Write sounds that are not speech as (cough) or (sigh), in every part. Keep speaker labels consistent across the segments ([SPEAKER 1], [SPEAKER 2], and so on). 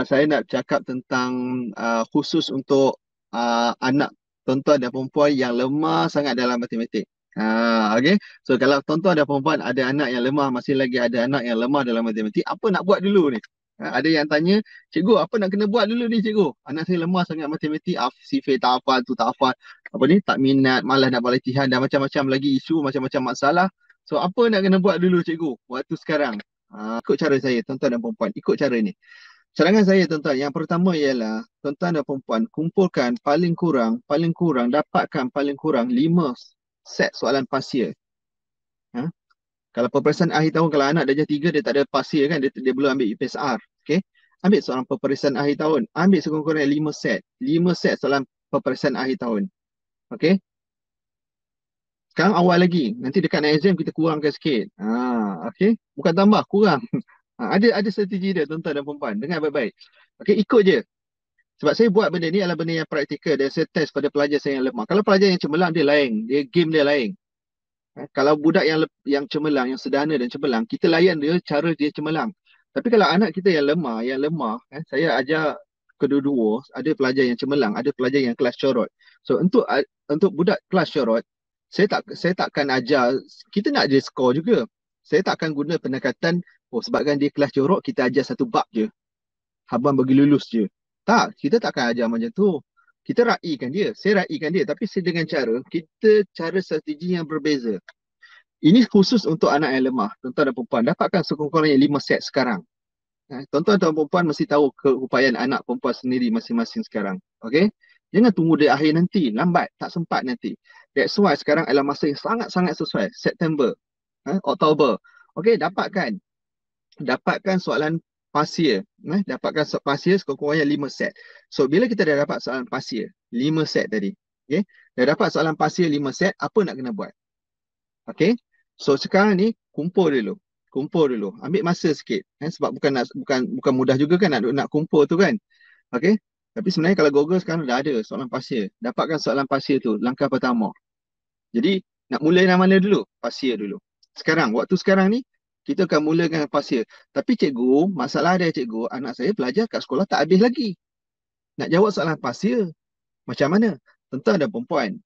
[SPEAKER 1] Ah, saya nak cakap tentang uh, khusus untuk uh, anak tuan-tuan dan perempuan yang lemah sangat dalam matematik. Uh, okay. So kalau tuan-tuan dan perempuan ada anak yang lemah, masih lagi ada anak yang lemah dalam matematik, apa nak buat dulu ni? Ha, ada yang tanya, cikgu apa nak kena buat dulu ni cikgu? Anak saya lemah sangat matematik, af, sifir tak hafal, tu tak hafal, apa ni, tak minat, malas nak balik tihan dan macam-macam lagi isu, macam-macam masalah. So apa nak kena buat dulu cikgu waktu sekarang? Ha, ikut cara saya, tuan-tuan dan perempuan, ikut cara ni. Cadangan saya tuan-tuan, yang pertama ialah tuan-tuan dan perempuan kumpulkan paling kurang, paling kurang dapatkan paling kurang lima set soalan pasir. Ha? Kalau peperiksaan akhir tahun, kalau anak darjah tiga dia tak ada pasir kan, dia, dia belum ambil ipsr. Okay? Ambil soalan peperiksaan akhir tahun, ambil sekurang-kurangnya 5 set. lima set soalan peperiksaan akhir tahun. Okay? Sekarang awal lagi, nanti dekat exam kita kurangkan sikit. Ha, okay? Bukan tambah, kurang. (laughs) Ha, ada ada strategi dia tuan-tuan dan perempuan. Dengar baik-baik. Okey, ikut je. Sebab saya buat benda ni adalah benda yang praktikal dan saya test pada pelajar saya yang lemah. Kalau pelajar yang cemerlang dia lain, dia game dia lain. Ha, kalau budak yang yang cemerlang, yang sederhana dan cemerlang, kita layan dia cara dia cemerlang. Tapi kalau anak kita yang lemah, yang lemah, eh, saya ajar kedua-dua, ada pelajar yang cemerlang, ada pelajar yang kelas corot. So untuk untuk budak kelas corot, saya tak saya takkan ajar kita nak je score juga. Saya takkan guna pendekatan oh sebabkan dia kelas corok kita ajar satu bab je haban bagi lulus je tak kita tak akan ajar macam tu kita raikan dia saya raikan dia tapi saya dengan cara kita cara strategi yang berbeza ini khusus untuk anak yang lemah tuan-tuan dan perempuan dapatkan sekurang-kurangnya 5 set sekarang ha, tuan-tuan dan perempuan mesti tahu keupayaan anak perempuan sendiri masing-masing sekarang Okay, Jangan tunggu dia akhir nanti. Lambat. Tak sempat nanti. That's why sekarang adalah masa yang sangat-sangat sesuai. September. Eh, ha, Oktober. Okay, dapatkan dapatkan soalan pasir. Eh? Dapatkan soalan pasir sekurang-kurangnya 5 set. So, bila kita dah dapat soalan pasir, 5 set tadi. Okay? Dah dapat soalan pasir 5 set, apa nak kena buat? Okay? So, sekarang ni, kumpul dulu. Kumpul dulu. Ambil masa sikit. Eh? Sebab bukan nak, bukan bukan mudah juga kan nak, nak kumpul tu kan. Okay? Tapi sebenarnya kalau Google sekarang dah ada soalan pasir. Dapatkan soalan pasir tu, langkah pertama. Jadi, nak mulai dari mana dulu? Pasir dulu. Sekarang, waktu sekarang ni, kita akan mula dengan pasir. Tapi cikgu, masalah dia cikgu, anak saya pelajar kat sekolah tak habis lagi. Nak jawab soalan pasir, macam mana? Tentang ada perempuan.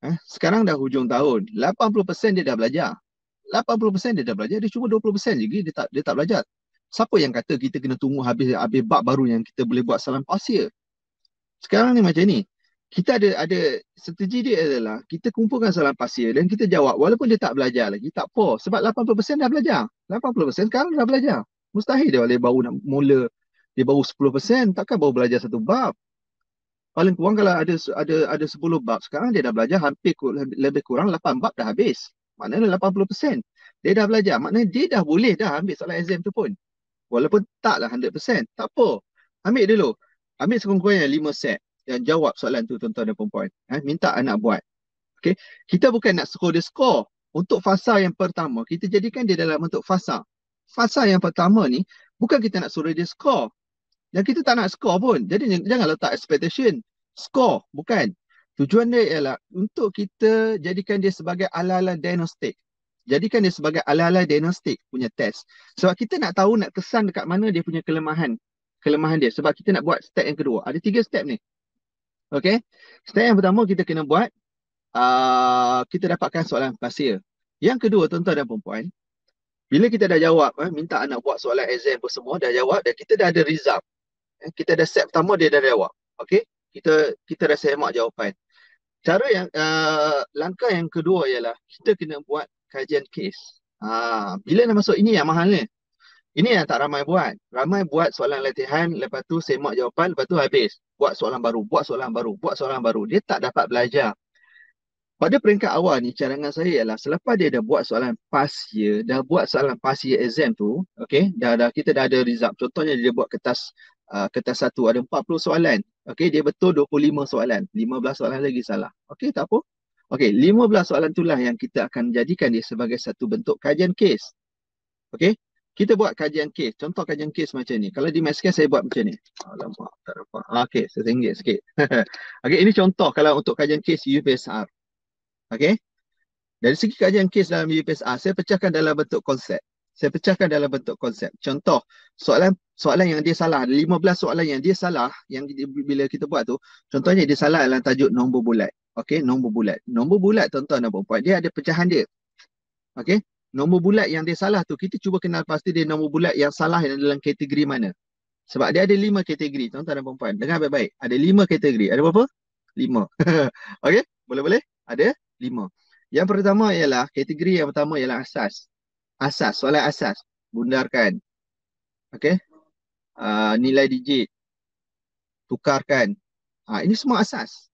[SPEAKER 1] Eh, ha? sekarang dah hujung tahun, 80% dia dah belajar. 80% dia dah belajar, dia cuma 20% lagi dia tak dia tak belajar. Siapa yang kata kita kena tunggu habis habis bab baru yang kita boleh buat salam pasir? Sekarang ni macam ni, kita ada ada strategi dia adalah kita kumpulkan soalan pasir dan kita jawab walaupun dia tak belajar lagi tak apa sebab 80% dah belajar 80% sekarang dah belajar mustahil dia boleh baru nak mula dia baru 10% takkan baru belajar satu bab paling kurang kalau ada ada ada 10 bab sekarang dia dah belajar hampir lebih kurang 8 bab dah habis maknanya 80% dia dah belajar maknanya dia dah boleh dah ambil soalan exam tu pun walaupun taklah 100% tak apa ambil dulu ambil sekurang-kurangnya 5 set yang jawab soalan tu tuan-tuan dan perempuan. Ha, minta anak buat. Okay. Kita bukan nak score dia score. Untuk fasa yang pertama, kita jadikan dia dalam bentuk fasa. Fasa yang pertama ni, bukan kita nak suruh dia score. Dan kita tak nak score pun. Jadi jangan letak expectation. Score, bukan. Tujuan dia ialah untuk kita jadikan dia sebagai ala-ala diagnostik. Jadikan dia sebagai ala-ala diagnostik punya test. Sebab kita nak tahu nak kesan dekat mana dia punya kelemahan. Kelemahan dia. Sebab kita nak buat step yang kedua. Ada tiga step ni. Okay. setelah yang pertama kita kena buat, uh, kita dapatkan soalan pasir. Yang kedua, tuan-tuan dan perempuan, bila kita dah jawab, eh, minta anak buat soalan exam pun semua, dah jawab dan kita dah ada result. Eh, kita dah set pertama, dia dah jawab. Okay. Kita kita rasa hemat jawapan. Cara yang, uh, langkah yang kedua ialah, kita kena buat kajian kes. Ah, bila nak masuk ini yang mahalnya. Ini yang tak ramai buat. Ramai buat soalan latihan, lepas tu semak jawapan, lepas tu habis. Buat soalan baru, buat soalan baru, buat soalan baru. Dia tak dapat belajar. Pada peringkat awal ni, cadangan saya ialah selepas dia dah buat soalan pass year, dah buat soalan pass year exam tu, okay, dah, dah, kita dah ada result. Contohnya dia buat kertas uh, kertas satu, ada 40 soalan. Okay, dia betul 25 soalan. 15 soalan lagi salah. Okay, tak apa. Okay, 15 soalan itulah yang kita akan jadikan dia sebagai satu bentuk kajian kes. Okay, kita buat kajian kes. Contoh kajian kes macam ni. Kalau di MassCare saya buat macam ni. Alamak, tak dapat. Ah, okay, saya tinggit sikit. (laughs) okay, ini contoh kalau untuk kajian kes UPSR. Okay. Dari segi kajian kes dalam UPSR, saya pecahkan dalam bentuk konsep. Saya pecahkan dalam bentuk konsep. Contoh, soalan soalan yang dia salah. 15 soalan yang dia salah, yang bila kita buat tu. Contohnya dia salah dalam tajuk nombor bulat. Okay, nombor bulat. Nombor bulat, tuan-tuan dan puan-puan. Dia ada pecahan dia. Okay, nombor bulat yang dia salah tu kita cuba kenal pasti dia nombor bulat yang salah yang dalam kategori mana. Sebab dia ada lima kategori tuan-tuan dan perempuan. Dengar baik-baik. Ada lima kategori. Ada berapa? Lima. (laughs) Okey? Boleh-boleh? Ada lima. Yang pertama ialah kategori yang pertama ialah asas. Asas. Soalan asas. Bundarkan. Okey? Uh, nilai digit. Tukarkan. Ha, ini semua asas.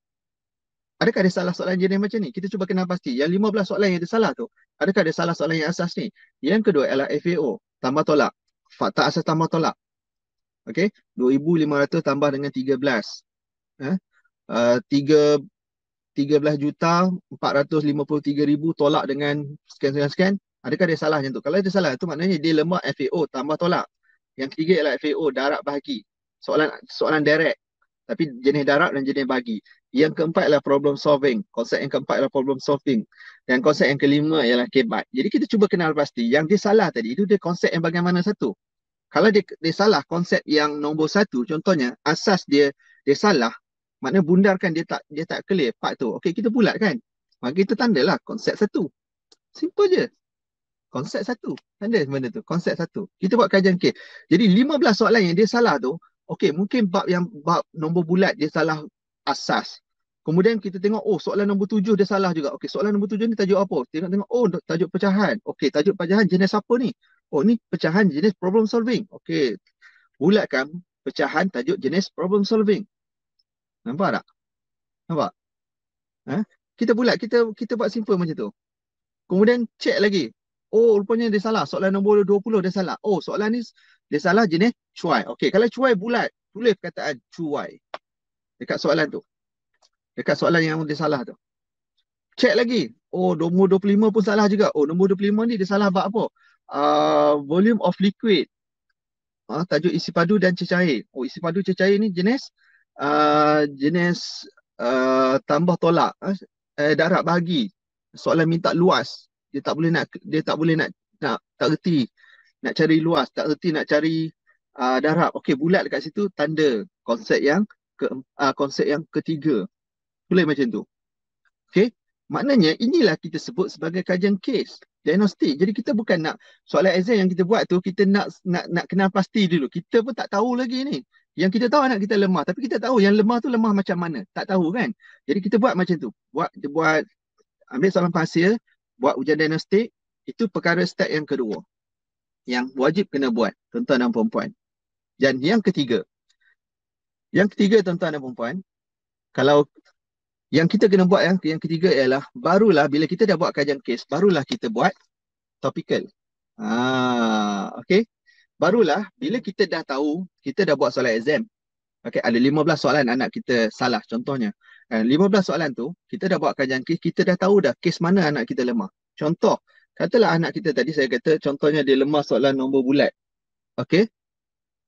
[SPEAKER 1] Adakah ada salah soalan jenis macam ni? Kita cuba kenal pasti. Yang 15 soalan yang ada salah tu. Adakah ada salah soalan yang asas ni? Yang kedua ialah FAO. Tambah tolak. Fakta asas tambah tolak. Okay. 2,500 tambah dengan 13. Eh? Uh, 3 13 juta ribu tolak dengan scan scan scan. Adakah dia salah tu? Kalau dia salah tu maknanya dia lemah FAO tambah tolak. Yang ketiga ialah FAO darab bahagi. Soalan soalan direct tapi jenis darab dan jenis bagi. Yang keempat adalah problem solving. Konsep yang keempat adalah problem solving. Dan konsep yang kelima ialah kebat. Jadi kita cuba kenal pasti. Yang dia salah tadi, itu dia konsep yang bagaimana satu. Kalau dia, dia salah konsep yang nombor satu, contohnya asas dia dia salah, makna bundarkan dia tak dia tak clear part tu. Okey, kita bulat kan? Maka kita tandalah konsep satu. Simple je. Konsep satu. Tanda benda tu. Konsep satu. Kita buat kajian K. Jadi 15 soalan yang dia salah tu, Okey, mungkin bab yang bab nombor bulat dia salah asas. Kemudian kita tengok, oh soalan nombor tujuh dia salah juga. Okey, soalan nombor tujuh ni tajuk apa? Tengok-tengok, oh tajuk pecahan. Okey, tajuk pecahan jenis apa ni? Oh, ni pecahan jenis problem solving. Okey, bulatkan pecahan tajuk jenis problem solving. Nampak tak? Nampak? Ha? Kita bulat, kita kita buat simple macam tu. Kemudian check lagi. Oh, rupanya dia salah. Soalan nombor 20 dia salah. Oh, soalan ni dia salah jenis cuai. Okey, kalau cuai bulat, tulis perkataan cuai dekat soalan tu. Dekat soalan yang dia salah tu. Check lagi. Oh, nombor 25 pun salah juga. Oh, nombor 25 ni dia salah bab apa? Uh, volume of liquid. Uh, tajuk isi padu dan cecair. Oh, isi padu cecair ni jenis uh, jenis uh, tambah tolak. Uh, darab bahagi. Soalan minta luas dia tak boleh nak dia tak boleh nak nak tak reti nak cari luas tak reti nak cari uh, darab okey bulat dekat situ tanda konsep yang ke, uh, konsep yang ketiga boleh macam tu okey maknanya inilah kita sebut sebagai kajian kes diagnostik jadi kita bukan nak soalan exam yang kita buat tu kita nak nak nak kenal pasti dulu kita pun tak tahu lagi ni yang kita tahu anak kita lemah tapi kita tahu yang lemah tu lemah macam mana tak tahu kan jadi kita buat macam tu buat dia buat ambil soalan pasir buat ujian diagnostik itu perkara step yang kedua yang wajib kena buat tuan-tuan dan puan-puan. Dan yang ketiga. Yang ketiga tuan-tuan dan puan-puan, kalau yang kita kena buat yang yang ketiga ialah barulah bila kita dah buat kajian kes, barulah kita buat topical. Ha, okey. Barulah bila kita dah tahu kita dah buat soalan exam. Okey, ada 15 soalan anak kita salah contohnya. Eh, And 15 soalan tu kita dah buat kajian kes kita dah tahu dah kes mana anak kita lemah. Contoh, katalah anak kita tadi saya kata contohnya dia lemah soalan nombor bulat. okay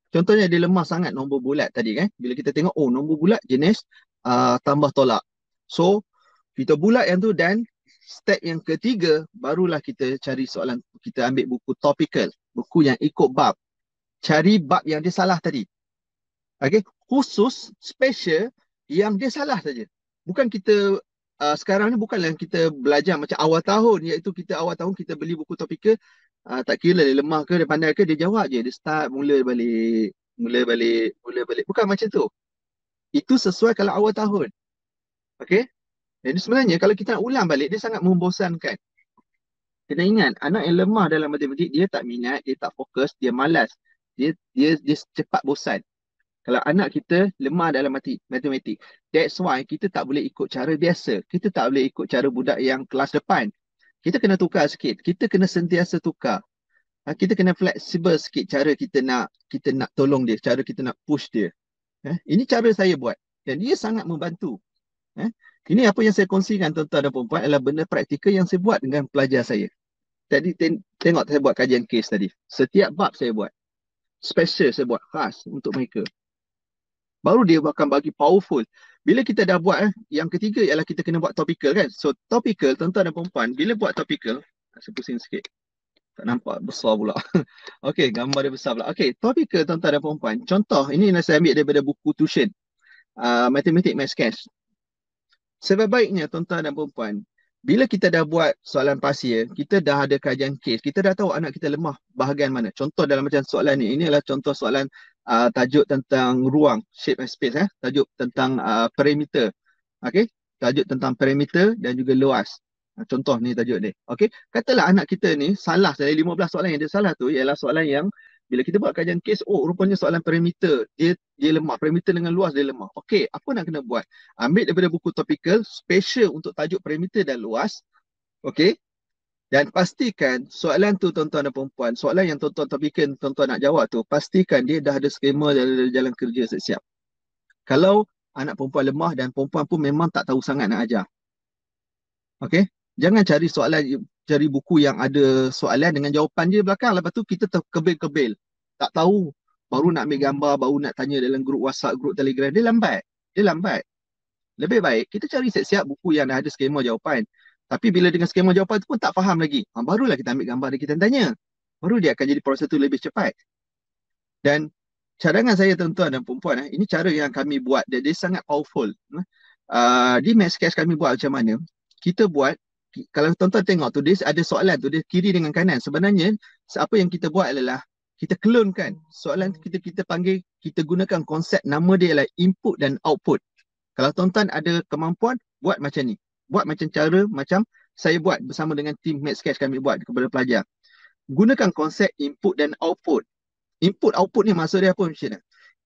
[SPEAKER 1] Contohnya dia lemah sangat nombor bulat tadi kan. Bila kita tengok oh nombor bulat jenis uh, tambah tolak. So kita bulat yang tu dan step yang ketiga barulah kita cari soalan kita ambil buku topical, buku yang ikut bab. Cari bab yang dia salah tadi. okay khusus special yang dia salah saja. Bukan kita uh, sekarang ni bukanlah kita belajar macam awal tahun iaitu kita awal tahun kita beli buku topikal uh, tak kira lah, dia lemah ke dia pandai ke dia jawab je dia start mula balik mula balik mula balik bukan macam tu. Itu sesuai kalau awal tahun. Okay? Jadi sebenarnya kalau kita nak ulang balik dia sangat membosankan. Kena ingat anak yang lemah dalam matematik dia tak minat, dia tak fokus, dia malas. Dia dia dia cepat bosan kalau anak kita lemah dalam matematik. That's why kita tak boleh ikut cara biasa. Kita tak boleh ikut cara budak yang kelas depan. Kita kena tukar sikit. Kita kena sentiasa tukar. Ha, kita kena fleksibel sikit cara kita nak kita nak tolong dia, cara kita nak push dia. Ha, ini cara saya buat dan ia sangat membantu. Ha, ini apa yang saya kongsikan tuan-tuan dan puan adalah benda praktikal yang saya buat dengan pelajar saya. Tadi ten- tengok saya buat kajian case tadi. Setiap bab saya buat. Special saya buat khas untuk mereka baru dia akan bagi powerful. Bila kita dah buat eh, yang ketiga ialah kita kena buat topical kan. So topical tuan-tuan dan perempuan, bila buat topical, saya pusing sikit. Tak nampak besar pula. (laughs) okay, gambar dia besar pula. Okay, topical tuan-tuan dan perempuan. Contoh, ini yang saya ambil daripada buku tuition. Uh, ah, Mathematic Math Cash. Sebab baiknya tuan-tuan dan perempuan, bila kita dah buat soalan pasir, kita dah ada kajian case. kita dah tahu anak kita lemah bahagian mana. Contoh dalam macam soalan ni, ini adalah contoh soalan uh, tajuk tentang ruang shape and space eh tajuk tentang uh, perimeter okay? tajuk tentang perimeter dan juga luas uh, contoh ni tajuk ni okay? katalah anak kita ni salah dari 15 soalan yang dia salah tu ialah soalan yang bila kita buat kajian kes oh rupanya soalan perimeter dia dia lemah perimeter dengan luas dia lemah Okay, apa nak kena buat ambil daripada buku topical special untuk tajuk perimeter dan luas okay? Dan pastikan soalan tu tuan-tuan dan perempuan, soalan yang tuan-tuan terfikir tuan-tuan nak jawab tu, pastikan dia dah ada skema dan ada jalan kerja siap-siap. Kalau anak perempuan lemah dan perempuan pun memang tak tahu sangat nak ajar. Okay? Jangan cari soalan, cari buku yang ada soalan dengan jawapan dia belakang. Lepas tu kita terkebil-kebil. Tak tahu. Baru nak ambil gambar, baru nak tanya dalam grup WhatsApp, grup Telegram. Dia lambat. Dia lambat. Lebih baik kita cari siap-siap buku yang dah ada skema jawapan. Tapi bila dengan skema jawapan tu pun tak faham lagi. Ha, barulah kita ambil gambar dan kita tanya. Baru dia akan jadi proses tu lebih cepat. Dan cadangan saya tuan-tuan dan perempuan, eh, ini cara yang kami buat. Dia, dia sangat powerful. Uh, eh, ah, di MaxCash kami buat macam mana? Kita buat, kalau tuan-tuan tengok tu, dia ada soalan tu, dia kiri dengan kanan. Sebenarnya, apa yang kita buat adalah kita klonkan soalan tu kita kita panggil kita gunakan konsep nama dia adalah input dan output. Kalau tuan-tuan ada kemampuan buat macam ni buat macam cara macam saya buat bersama dengan tim MedSketch kami buat kepada pelajar. Gunakan konsep input dan output. Input output ni maksud dia apa macam mana?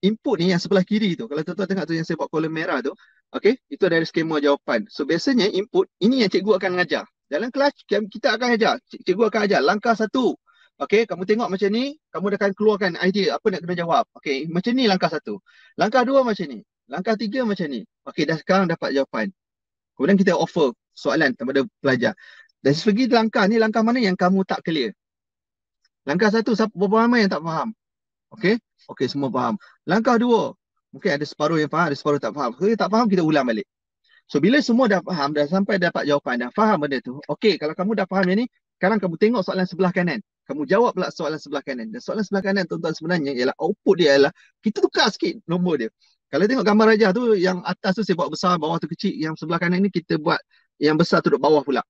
[SPEAKER 1] Input ni yang sebelah kiri tu. Kalau tuan-tuan tengok tu yang saya buat kolom merah tu. Okay. Itu dari skema jawapan. So biasanya input ini yang cikgu akan ajar. Dalam kelas kita akan ajar. Cikgu akan ajar. Langkah satu. Okay. Kamu tengok macam ni. Kamu akan keluarkan idea apa nak kena jawab. Okay. Macam ni langkah satu. Langkah dua macam ni. Langkah tiga macam ni. Okay. Dah sekarang dapat jawapan. Kemudian kita offer soalan kepada pelajar. Dan segi langkah ni, langkah mana yang kamu tak clear? Langkah satu, berapa ramai yang tak faham? Okay? Okay, semua faham. Langkah dua, mungkin ada separuh yang faham, ada separuh tak faham. Kalau tak faham, kita ulang balik. So, bila semua dah faham, dah sampai dapat jawapan, dah faham benda tu. Okay, kalau kamu dah faham yang ni, sekarang kamu tengok soalan sebelah kanan. Kamu jawab pula soalan sebelah kanan. Dan soalan sebelah kanan, tuan-tuan sebenarnya ialah output dia ialah kita tukar sikit nombor dia. Kalau tengok gambar rajah tu yang atas tu saya buat besar, bawah tu kecil, yang sebelah kanan ni kita buat yang besar tu duduk bawah pula.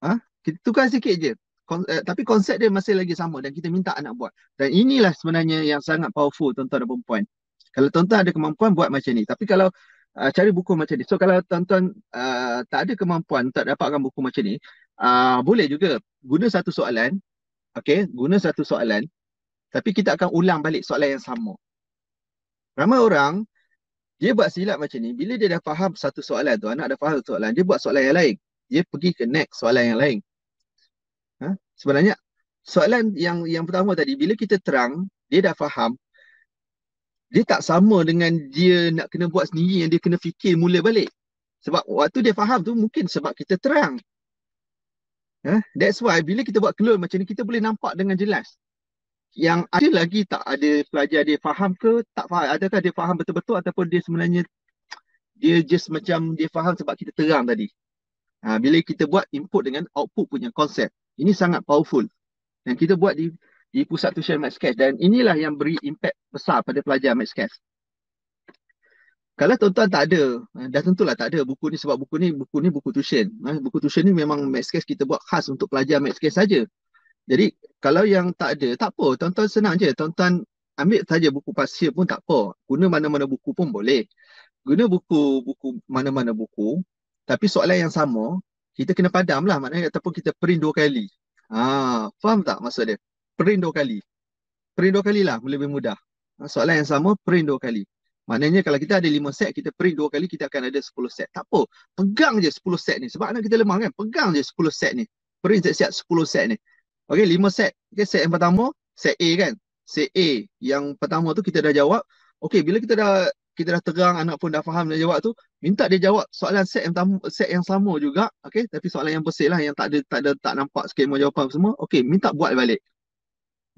[SPEAKER 1] Ha? Kita tukar sikit je. Kon- eh, tapi konsep dia masih lagi sama dan kita minta anak buat. Dan inilah sebenarnya yang sangat powerful tuan-tuan dan perempuan. Kalau tuan-tuan ada kemampuan buat macam ni. Tapi kalau uh, cari buku macam ni. So kalau tuan-tuan uh, tak ada kemampuan tak dapatkan buku macam ni, uh, boleh juga guna satu soalan. Okay, guna satu soalan. Tapi kita akan ulang balik soalan yang sama. Ramai orang dia buat silap macam ni. Bila dia dah faham satu soalan tu, anak dah faham satu soalan, dia buat soalan yang lain. Dia pergi ke next soalan yang lain. Ha? Sebenarnya soalan yang yang pertama tadi, bila kita terang, dia dah faham dia tak sama dengan dia nak kena buat sendiri yang dia kena fikir mula balik. Sebab waktu dia faham tu mungkin sebab kita terang. Ha? That's why bila kita buat clone macam ni kita boleh nampak dengan jelas yang ada lagi tak ada pelajar dia faham ke tak faham adakah dia faham betul-betul ataupun dia sebenarnya dia just macam dia faham sebab kita terang tadi ha, bila kita buat input dengan output punya konsep ini sangat powerful dan kita buat di di pusat tuition MaxCash dan inilah yang beri impact besar pada pelajar MaxCash kalau tuan-tuan tak ada, ha, dah tentulah tak ada buku ni sebab buku ni buku ni buku tuition. Ha, buku tuition ni memang MaxCash kita buat khas untuk pelajar MaxCash saja. Jadi kalau yang tak ada, tak apa. Tuan-tuan senang je. Tuan-tuan ambil saja buku pasir pun tak apa. Guna mana-mana buku pun boleh. Guna buku buku mana-mana buku. Tapi soalan yang sama, kita kena padam lah. Maknanya ataupun kita print dua kali. Ha, faham tak maksud dia? Print dua kali. Print dua kali lah lebih mudah. Ha, soalan yang sama, print dua kali. Maknanya kalau kita ada lima set, kita print dua kali, kita akan ada sepuluh set. Tak apa. Pegang je sepuluh set ni. Sebab anak kita lemah kan? Pegang je sepuluh set ni. Print siap-siap sepuluh set ni. Okey, lima set. Okey, set yang pertama, set A kan. Set A yang pertama tu kita dah jawab. Okey, bila kita dah kita dah terang anak pun dah faham dah jawab tu, minta dia jawab soalan set yang set yang sama juga. Okey, tapi soalan yang bersih lah yang tak ada tak ada tak nampak skema jawapan semua. Okey, minta buat balik.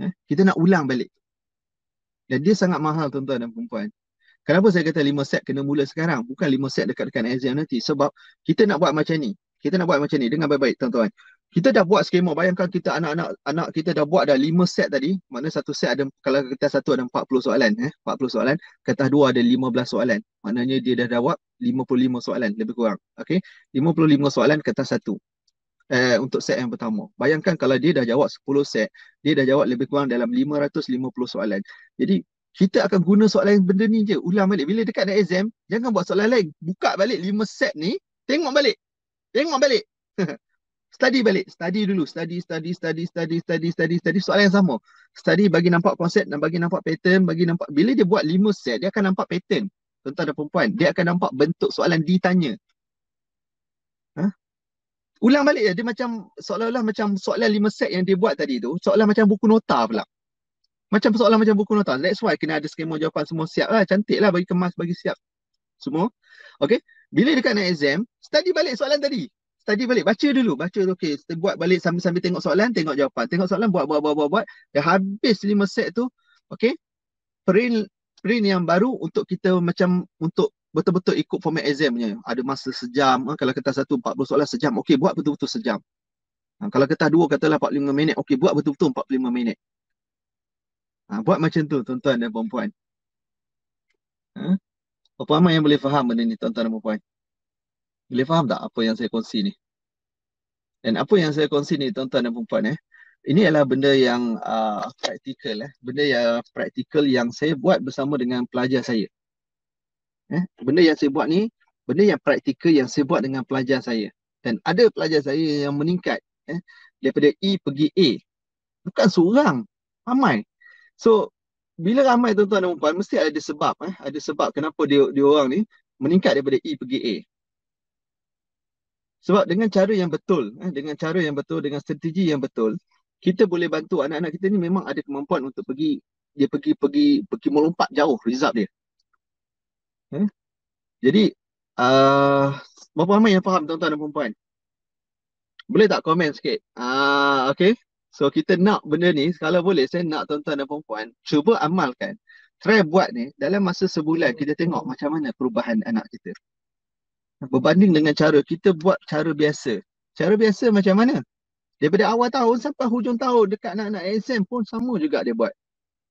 [SPEAKER 1] Eh, kita nak ulang balik. Dan dia sangat mahal tuan-tuan dan puan-puan. Kenapa saya kata lima set kena mula sekarang? Bukan lima set dekat-dekat exam nanti. Sebab kita nak buat macam ni. Kita nak buat macam ni. dengan baik-baik tuan-tuan kita dah buat skema bayangkan kita anak-anak anak kita dah buat dah lima set tadi mana satu set ada kalau kita satu ada 40 soalan eh 40 soalan kertas dua ada 15 soalan maknanya dia dah jawab 55 soalan lebih kurang okey 55 soalan kertas satu eh untuk set yang pertama bayangkan kalau dia dah jawab 10 set dia dah jawab lebih kurang dalam 550 soalan jadi kita akan guna soalan benda ni je ulang balik bila dekat nak exam jangan buat soalan lain buka balik lima set ni tengok balik tengok balik (laughs) study balik study dulu study study study study study study study soalan yang sama study bagi nampak konsep dan bagi nampak pattern bagi nampak bila dia buat lima set dia akan nampak pattern tentang ada perempuan dia akan nampak bentuk soalan ditanya huh? Ha? ulang balik ya dia macam seolah-olah macam soalan lima set yang dia buat tadi tu soalan macam buku nota pula macam soalan macam buku nota that's why kena ada skema jawapan semua siap lah cantik lah bagi kemas bagi siap semua okay bila dekat nak exam study balik soalan tadi study balik baca dulu baca tu okey buat balik sambil-sambil tengok soalan tengok jawapan tengok soalan buat buat buat buat, buat. dah habis lima set tu okay. print print yang baru untuk kita macam untuk betul-betul ikut format examnya ada masa sejam eh, kalau kertas satu 40 soalan sejam Okay, buat betul-betul sejam ha, kalau kertas dua katalah lima minit Okay, buat betul-betul lima minit ha, buat macam tu tuan-tuan dan puan-puan ha? Apa ramai yang boleh faham benda ni tuan-tuan dan puan-puan? Boleh faham tak apa yang saya kongsi ni? Dan apa yang saya kongsi ni tuan-tuan dan perempuan eh? Ini adalah benda yang uh, praktikal eh. Benda yang praktikal yang saya buat bersama dengan pelajar saya. Eh? Benda yang saya buat ni, benda yang praktikal yang saya buat dengan pelajar saya. Dan ada pelajar saya yang meningkat eh? daripada E pergi A. Bukan seorang, ramai. So, bila ramai tuan-tuan dan perempuan, mesti ada sebab. Eh? Ada sebab kenapa dia, dia orang ni meningkat daripada E pergi A. Sebab dengan cara yang betul, eh, dengan cara yang betul, dengan strategi yang betul, kita boleh bantu anak-anak kita ni memang ada kemampuan untuk pergi, dia pergi, pergi, pergi melompat jauh result dia. Eh? Jadi, uh, berapa ramai yang faham tuan-tuan dan perempuan? Boleh tak komen sikit? Uh, okay. So, kita nak benda ni, kalau boleh saya nak tuan-tuan dan perempuan, cuba amalkan. Try buat ni, dalam masa sebulan kita tengok macam mana perubahan anak kita berbanding dengan cara kita buat cara biasa. Cara biasa macam mana? Daripada awal tahun sampai hujung tahun dekat anak-anak exam pun sama juga dia buat.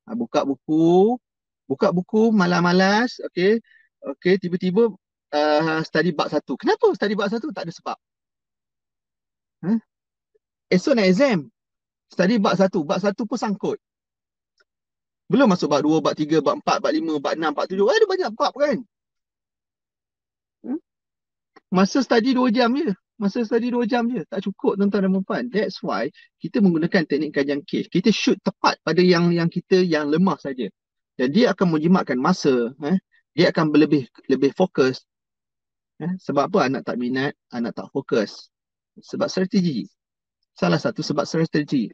[SPEAKER 1] Ha, buka buku, buka buku malas-malas, okey. Okey, tiba-tiba uh, study bab satu. Kenapa study bab satu? Tak ada sebab. Huh? Ha? Esok nak exam. Study bab satu. Bab satu pun sangkut. Belum masuk bab dua, bab tiga, bab empat, bab lima, bab enam, bab tujuh. Ada banyak bab kan? masa study 2 jam je. Masa study 2 jam je. Tak cukup tuan-tuan dan puan. That's why kita menggunakan teknik kajian kes. Kita shoot tepat pada yang yang kita yang lemah saja. Dan dia akan menjimatkan masa. Eh. Dia akan lebih lebih fokus. Eh. Sebab apa anak tak minat, anak tak fokus. Sebab strategi. Salah satu sebab strategi.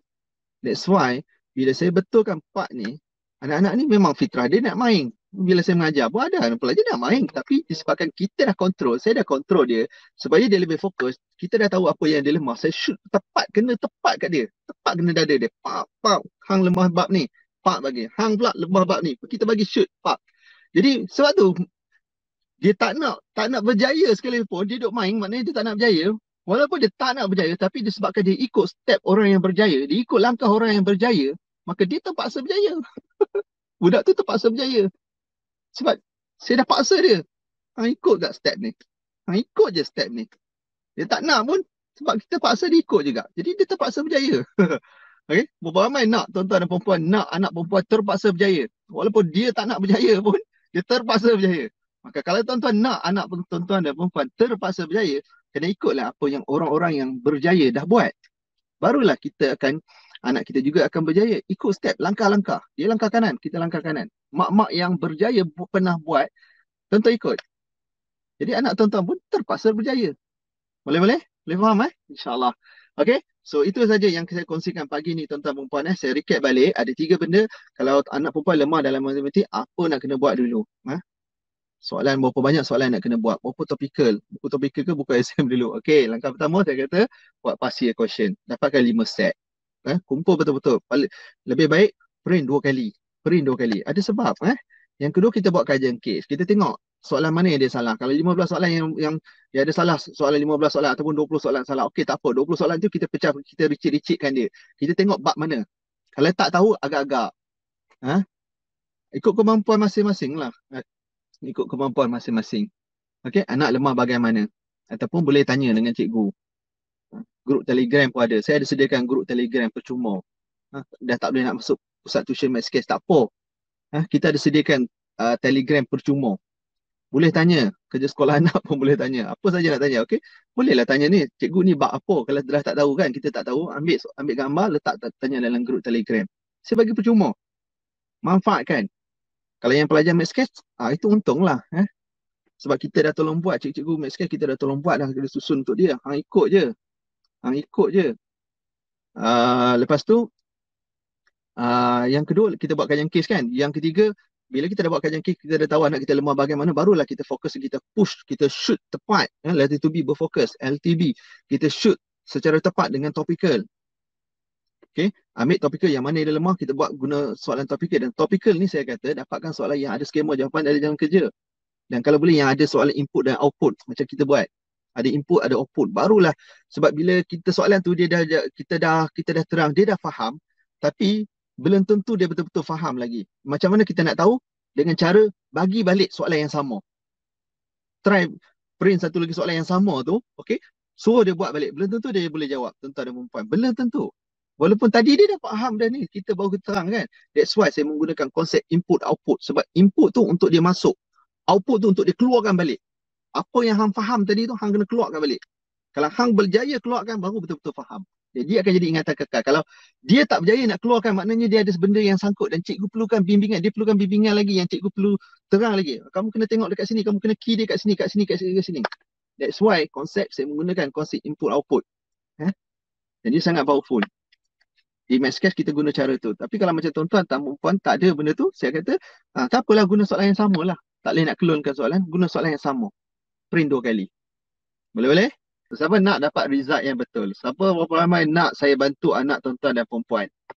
[SPEAKER 1] That's why bila saya betulkan part ni, anak-anak ni memang fitrah dia nak main bila saya mengajar pun ada pelajar dah main tapi disebabkan kita dah control saya dah control dia supaya dia lebih fokus kita dah tahu apa yang dia lemah saya shoot tepat kena tepat kat dia tepat kena dada dia pap pap hang lemah bab ni pap bagi hang pula lemah bab ni kita bagi shoot pap jadi sebab tu dia tak nak tak nak berjaya sekali pun dia duk main maknanya dia tak nak berjaya walaupun dia tak nak berjaya tapi disebabkan dia ikut step orang yang berjaya dia ikut langkah orang yang berjaya maka dia terpaksa berjaya (laughs) budak tu terpaksa berjaya sebab saya dah paksa dia. Ha, ikut tak step ni? Ha, ikut je step ni. Dia tak nak pun sebab kita paksa dia ikut juga. Jadi dia terpaksa berjaya. (laughs) okay? Berapa ramai nak tuan-tuan dan perempuan nak anak perempuan terpaksa berjaya. Walaupun dia tak nak berjaya pun, dia terpaksa berjaya. Maka kalau tuan-tuan nak anak tuan-tuan dan perempuan terpaksa berjaya, kena ikutlah apa yang orang-orang yang berjaya dah buat. Barulah kita akan anak kita juga akan berjaya ikut step langkah-langkah dia langkah kanan kita langkah kanan mak-mak yang berjaya bu- pernah buat tuan-tuan ikut jadi anak tuan-tuan pun terpaksa berjaya boleh-boleh boleh faham eh insyaallah Okay, so itu saja yang saya kongsikan pagi ni tuan-tuan perempuan eh. Saya recap balik, ada tiga benda. Kalau anak perempuan lemah dalam matematik, apa nak kena buat dulu? Ha? Soalan berapa banyak soalan nak kena buat? Berapa topikal? Buku topikal ke buka SM (laughs) dulu? Okay, langkah pertama saya kata buat pasir question. Dapatkan lima set eh, kumpul betul-betul lebih baik print dua kali print dua kali ada sebab eh yang kedua kita buat kajian case kita tengok soalan mana yang dia salah kalau 15 soalan yang yang dia ada salah soalan 15 soalan ataupun 20 soalan salah okey tak apa 20 soalan tu kita pecah kita ricik-ricikkan dia kita tengok bab mana kalau tak tahu agak-agak eh ikut kemampuan masing-masing lah ikut kemampuan masing-masing okey anak lemah bagaimana ataupun boleh tanya dengan cikgu grup telegram pun ada. Saya ada sediakan grup telegram percuma. Ha, dah tak boleh nak masuk pusat tuition maths case, tak apa. Ha, kita ada sediakan uh, telegram percuma. Boleh tanya, kerja sekolah (laughs) anak pun boleh tanya. Apa saja nak tanya, okay Bolehlah tanya ni, cikgu ni bak apa? Kalau dah tak tahu kan, kita tak tahu. Ambil ambil gambar, letak tanya dalam grup telegram. Saya bagi percuma. Manfaat kan. Kalau yang pelajar maths case, ah, itu untunglah. Eh? Sebab kita dah tolong buat, cikgu-cikgu maths case, kita dah tolong buat dah. Kita susun untuk dia, hang ah, ikut je. Hang ah, ikut je. Uh, lepas tu uh, yang kedua kita buat kajian case kan. Yang ketiga bila kita dah buat kajian case kita dah tahu anak kita lemah bagaimana barulah kita fokus kita push kita shoot tepat ya eh? latitude B berfokus LTB kita shoot secara tepat dengan topical. Okay, ambil topical yang mana dia lemah kita buat guna soalan topical dan topical ni saya kata dapatkan soalan yang ada skema jawapan dari jalan kerja. Dan kalau boleh yang ada soalan input dan output macam kita buat ada input ada output barulah sebab bila kita soalan tu dia dah kita dah kita dah terang dia dah faham tapi belum tentu dia betul-betul faham lagi macam mana kita nak tahu dengan cara bagi balik soalan yang sama try print satu lagi soalan yang sama tu okey suruh dia buat balik belum tentu dia boleh jawab tentu ada perempuan belum tentu walaupun tadi dia dah faham dah ni kita baru terang kan that's why saya menggunakan konsep input output sebab input tu untuk dia masuk output tu untuk dia keluarkan balik apa yang hang faham tadi tu hang kena keluarkan balik. Kalau hang berjaya keluarkan baru betul-betul faham. Jadi dia akan jadi ingatan kekal. Kalau dia tak berjaya nak keluarkan maknanya dia ada benda yang sangkut dan cikgu perlukan bimbingan, dia perlukan bimbingan lagi yang cikgu perlu terang lagi. Kamu kena tengok dekat sini, kamu kena key dia kat sini, kat sini, kat sini, kat sini. That's why konsep saya menggunakan konsep input output. Eh? Jadi sangat powerful. Di mass kita guna cara tu. Tapi kalau macam tuan-tuan tak perempuan tak ada benda tu, saya kata ha, tak apalah guna soalan yang sama lah. Tak boleh nak kelonkan soalan, guna soalan yang sama sprint dua kali. Boleh-boleh? Siapa nak dapat result yang betul? Siapa berapa ramai nak saya bantu anak tuan-tuan dan perempuan?